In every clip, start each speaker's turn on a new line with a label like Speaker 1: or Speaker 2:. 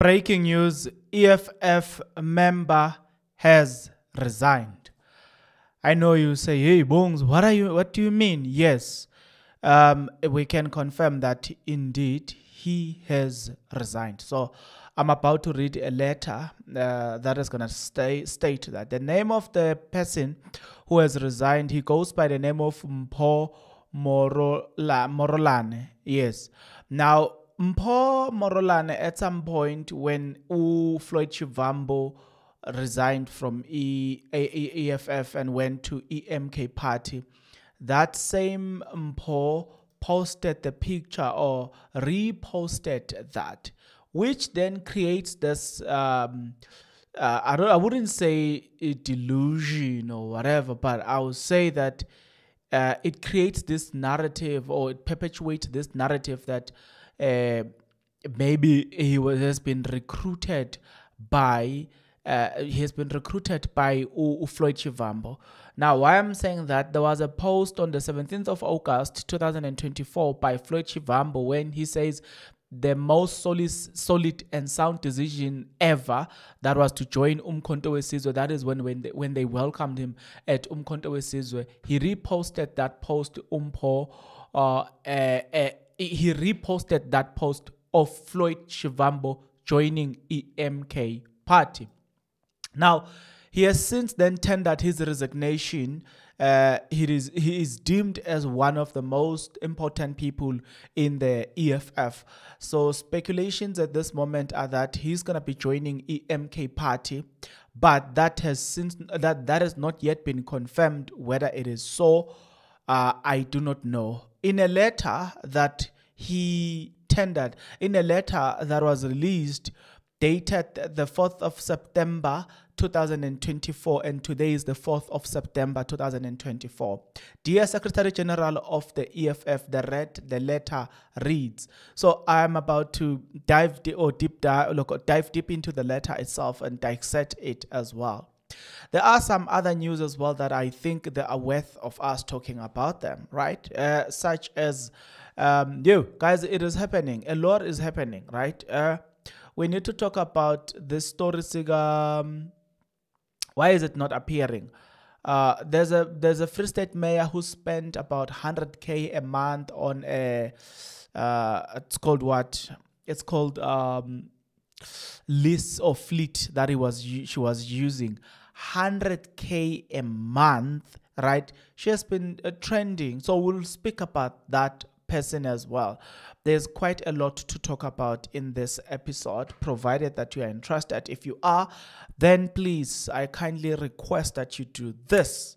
Speaker 1: Breaking news EFF member has resigned. I know you say, hey, bones, what, are you, what do you mean? Yes, um, we can confirm that indeed he has resigned. So I'm about to read a letter uh, that is going to state that the name of the person who has resigned, he goes by the name of Mpo Morolane. Yes. Now, Mpo Morolane at some point when U Floyd Chivambo resigned from e- A- A- EFF and went to EMK party, that same Mpo posted the picture or reposted that, which then creates this. Um, uh, I, I wouldn't say delusion or whatever, but I would say that uh, it creates this narrative or it perpetuates this narrative that uh, maybe he was, has been recruited by uh, he has been recruited by U, U Floyd Chivambo. Now, why I'm saying that, there was a post on the 17th of August 2024 by Floyd Chivambo when he says the most solid, solid and sound decision ever that was to join Umkhonto Wesizwe. That is when when they, when they welcomed him at Umkonto Wesizwe. He reposted that post Umpo uh, uh, uh he reposted that post of Floyd Shivambo joining EMK party. Now, he has since then tendered his resignation. Uh, he, is, he is deemed as one of the most important people in the EFF. So speculations at this moment are that he's going to be joining EMK party, but that has since that that has not yet been confirmed whether it is so uh, I do not know. In a letter that he tendered, in a letter that was released dated the 4th of September 2024, and today is the 4th of September 2024. Dear Secretary General of the EFF, the red, the letter reads. So I am about to dive or deep look, dive deep into the letter itself and dissect it as well. There are some other news as well that I think they are worth of us talking about them, right? Uh, such as, um, you guys, it is happening. A lot is happening, right? Uh, we need to talk about this story. Um, why is it not appearing? Uh, there's a there's a Free State mayor who spent about 100k a month on a uh, it's called what? It's called um, list or fleet that he was she was using. 100k a month, right? She has been uh, trending, so we'll speak about that person as well. There's quite a lot to talk about in this episode, provided that you are interested. If you are, then please, I kindly request that you do this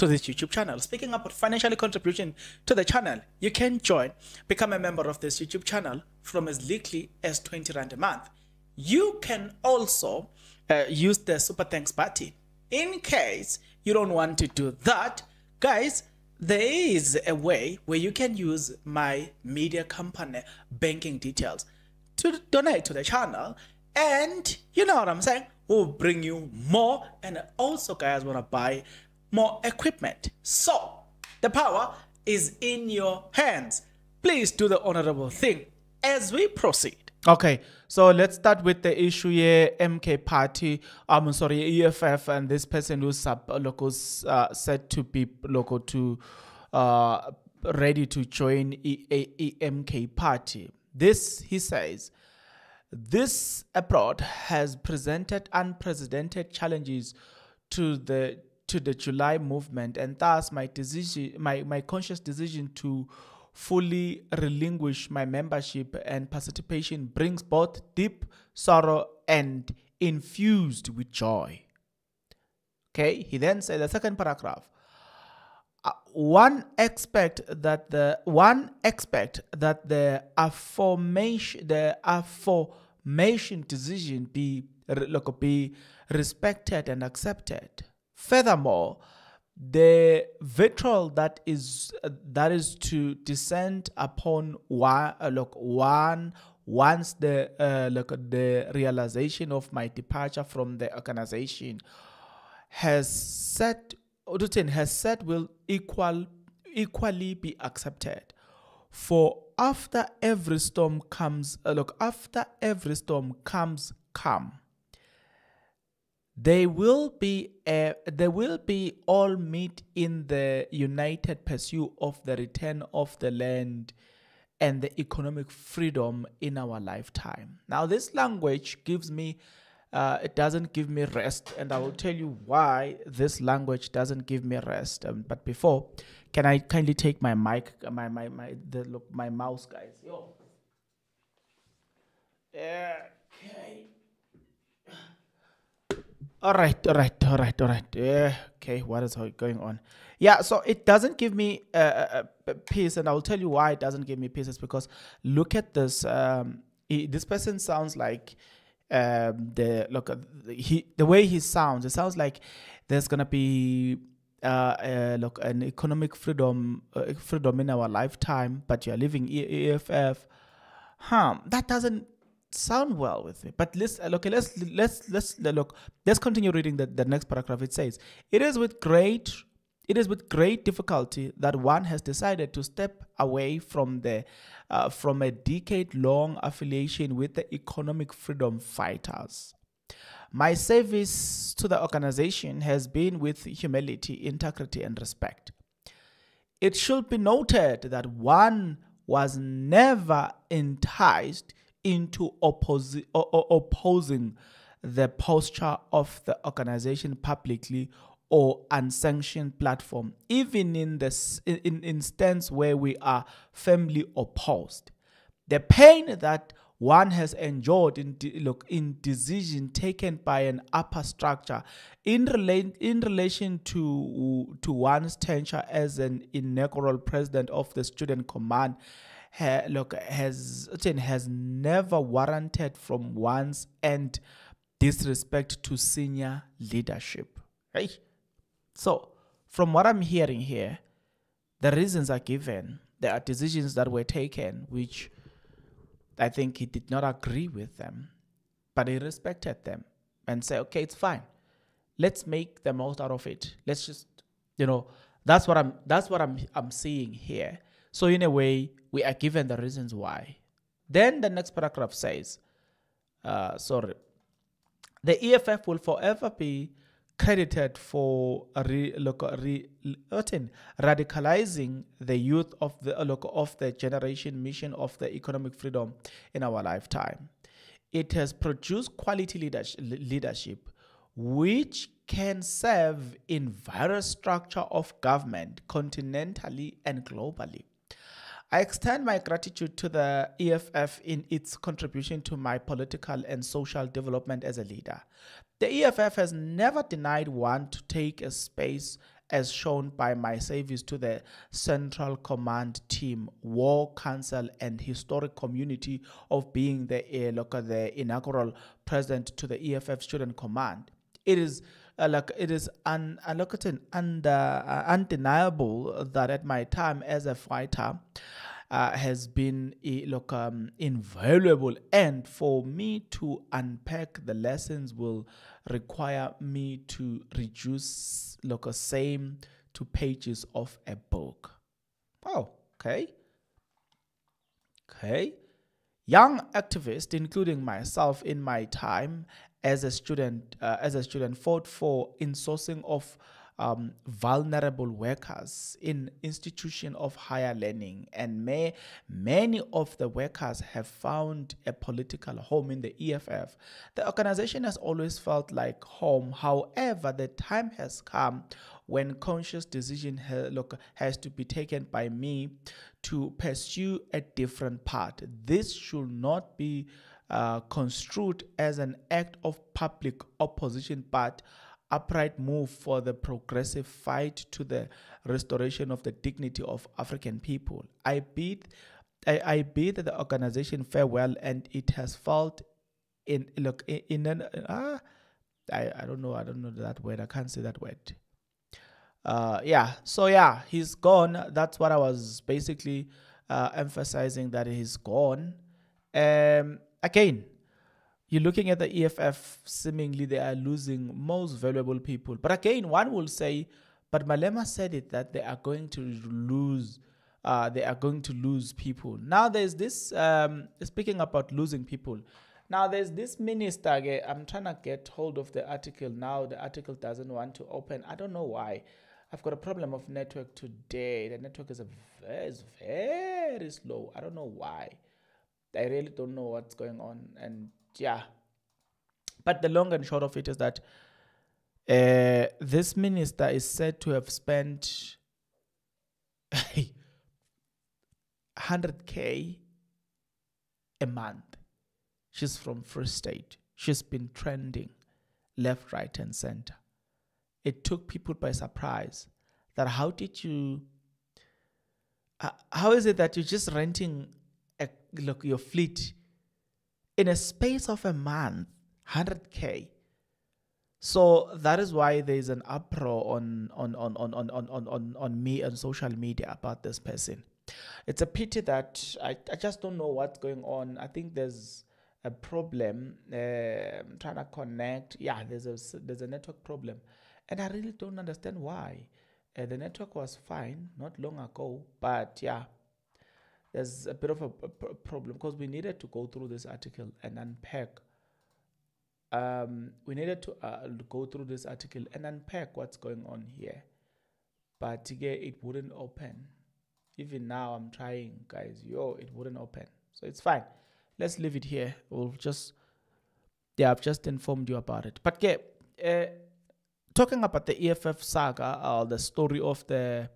Speaker 1: to this YouTube channel. Speaking about financial contribution to the channel, you can join, become a member of this YouTube channel from as little as 20 Rand a month. You can also uh, use the Super Thanks button. In case you don't want to do that, guys, there is a way where you can use my media company banking details to donate to the channel and you know what i'm saying we'll bring you more and also guys want to buy more equipment. So, the power is in your hands. Please do the honorable thing as we proceed. Okay, so let's start with the issue here. MK Party, I'm um, sorry, EFF, and this person who's sub local uh, said to be local to uh, ready to join EMK Party. This, he says, this abroad has presented unprecedented challenges to the to the July movement, and thus my decision, my, my conscious decision to fully relinquish my membership and participation brings both deep sorrow and infused with joy. Okay, he then said the second paragraph. Uh, one expect that the one expect that the affirmation the affirmation decision be look, be respected and accepted Furthermore, the vitriol that is uh, that is to descend upon one uh, look one once the uh, look the realization of my departure from the organization has set has said will equal equally be accepted for after every storm comes uh, look after every storm comes calm they will be uh, they will be all meet in the united pursuit of the return of the land and the economic freedom in our lifetime. Now this language gives me uh, it doesn't give me rest and I will tell you why this language doesn't give me rest. Um, but before, can I kindly take my mic my my my the look my mouse guys. Yo. Yeah. Okay. All right, all right, all right, all right. Yeah, okay, what is going on? Yeah, so it doesn't give me uh, a uh, uh, peace, and I'll tell you why it doesn't give me peace. It's because look at this. Um, this person sounds like um, the look. Uh, he the way he sounds. It sounds like there's gonna be uh, uh, look an economic freedom freedom in our lifetime, but you're living EFF. Huh? That doesn't sound well with me. But let's uh, okay, let's let's let's look. Let's continue reading the, the next paragraph. It says, It is with great it is with great difficulty that one has decided to step away from the uh, from a decade-long affiliation with the economic freedom fighters. My service to the organization has been with humility, integrity, and respect. It should be noted that one was never enticed into opposi- opposing the posture of the organization publicly or unsanctioned platform, even in the in instance where we are firmly opposed. The pain that one has endured in, de- look, in decision taken by an upper structure in, rela- in relation to, to one's tenure as an inaugural president of the student command ha, look has has never warranted from one's end disrespect to senior leadership. Right? So, from what I'm hearing here, the reasons are given. There are decisions that were taken which I think he did not agree with them, but he respected them and said, okay, it's fine. Let's make the most out of it. Let's just, you know, that's what I'm that's what I'm I'm seeing here. So, in a way, we are given the reasons why. Then the next paragraph says, uh, sorry, the EFF will forever be credited for re, local, re, radicalizing the youth of the, of the generation mission of the economic freedom in our lifetime. It has produced quality leadership, which can serve in various structure of government continentally and globally. I extend my gratitude to the EFF in its contribution to my political and social development as a leader. The EFF has never denied one to take a space as shown by my service to the Central Command Team, War Council, and historic community of being the, uh, the inaugural president to the EFF Student Command. It is uh, like it is un- unlocated and uh, undeniable that at my time as a fighter uh, has been look um, invaluable and for me to unpack the lessons will require me to reduce look a uh, same to pages of a book oh okay okay Young activists, including myself in my time, as a student, uh, as a student, fought for insourcing of um, vulnerable workers in institution of higher learning, and may, many of the workers have found a political home in the EFF. The organization has always felt like home. However, the time has come when conscious decision ha look, has to be taken by me to pursue a different path. This should not be uh, construed as an act of public opposition but upright move for the progressive fight to the restoration of the dignity of African people. I bid, I, I bid the organization farewell, and it has felt in look in, in an uh, I, I don't know I don't know that word I can't say that word. Uh, yeah, so yeah, he's gone. That's what I was basically uh, emphasizing that he's gone. Um, again, you're looking at the EFF, seemingly they are losing most valuable people. But again, one will say, but Malema said it that they are going to lose. Uh, they are going to lose people. Now there's this, um, speaking about losing people, now there's this minister, I'm trying to get hold of the article now. The article doesn't want to open. I don't know why. I've got a problem of network today. The network is, a, is very slow. I don't know why. I really don't know what's going on. And yeah. But the long and short of it is that uh, this minister is said to have spent 100K a month. She's from Free State. She's been trending left, right, and center. It took people by surprise that how did you, uh, how is it that you're just renting look, your fleet in a space of a month, 100K. So that is why there's an uproar on, on, on, on, on, on, on, on me and social media about this person. It's a pity that I, I just don't know what's going on. I think there's a problem uh, I'm trying to connect. Yeah, there's a, there's a network problem. And I really don't understand why. Uh, the network was fine not long ago, but yeah, there's a bit of a, a problem because we needed to go through this article and unpack. Um, we needed to uh, go through this article and unpack what's going on here. But again, it wouldn't open. Even now, I'm trying, guys. Yo, it wouldn't open. So it's fine. Let's leave it here. We'll just, yeah, I've just informed you about it. But yeah, uh, talking about the EFF saga, uh, the story of the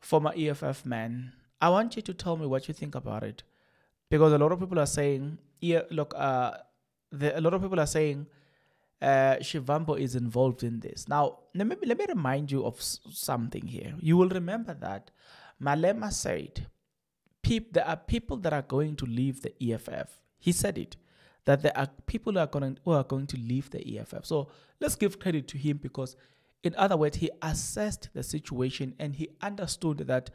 Speaker 1: former EFF man I want you to tell me what you think about it, because a lot of people are saying, yeah, look, uh, the, a lot of people are saying uh, Shivambo is involved in this. Now, let me let me remind you of something here. You will remember that Malema said, there are people that are going to leave the EFF. He said it that there are people who are going who are going to leave the EFF. So let's give credit to him because, in other words, he assessed the situation and he understood that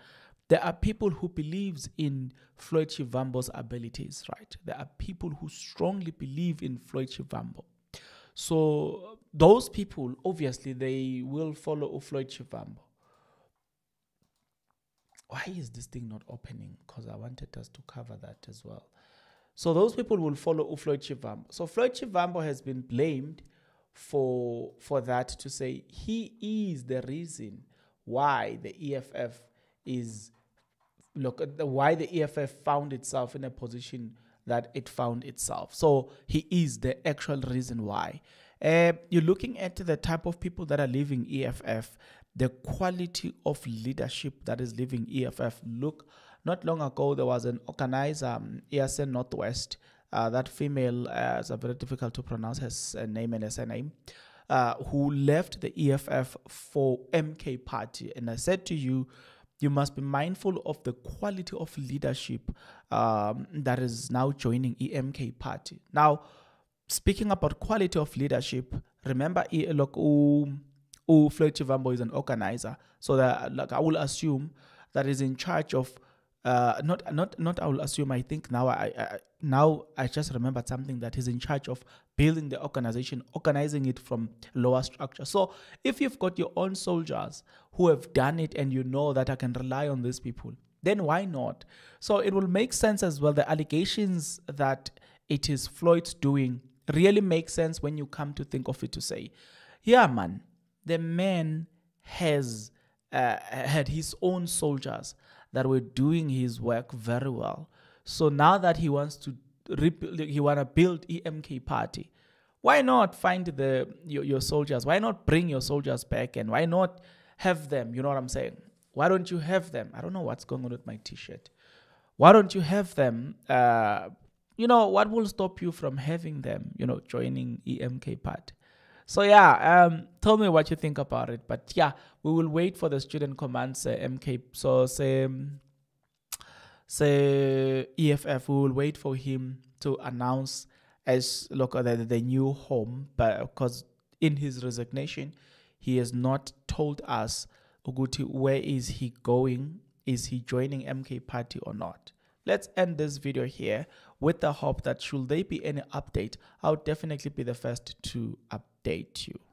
Speaker 1: there are people who believes in Floyd Chivambo's abilities, right? There are people who strongly believe in Floyd Chivambo. So those people, obviously, they will follow Floyd Chivambo. Why is this thing not opening? Because I wanted us to cover that as well. So those people will follow Floyd Chivambo. So Floyd Chivambo has been blamed for for that to say he is the reason why the EFF is look at the, why the EFF found itself in a position that it found itself. So he is the actual reason why. Uh, you're looking at the type of people that are leaving EFF, the quality of leadership that is leaving EFF. Look, not long ago there was an organizer, um, ESN Northwest. Uh, that female, uh, it's very difficult to pronounce her uh, name and her surname. Uh, who left the EFF for MK party. And I said to you, you must be mindful of the quality of leadership um, that is now joining EMK party. Now, speaking about quality of leadership, remember, look, oh, oh Vambo is an organizer, so that like I will assume that is in charge of uh, not not not I will assume. I think now I, I, now I just remembered something that he's in charge of building the organization, organizing it from lower structure. So if you've got your own soldiers who have done it, and you know that I can rely on these people, then why not? So it will make sense as well. The allegations that it is Floyd's doing really make sense when you come to think of it. To say, yeah, man, the man has uh, had his own soldiers that were doing his work very well. So now that he wants to he wanna build EMK party, why not find the your, your soldiers? Why not bring your soldiers back and why not have them? You know what I'm saying? Why don't you have them? I don't know what's going on with my T-shirt. Why don't you have them? Uh, you know what will stop you from having them? You know, joining EMK party. So yeah, um, tell me what you think about it. But yeah, we will wait for the student commands uh, MK. So say, um, say EFF, we will wait for him to announce as look at the, the new home. But because in his resignation, he has not told us Uguti where is he going? Is he joining MK party or not? Let's end this video here with the hope that should there be any update, I'll definitely be the first to update update you.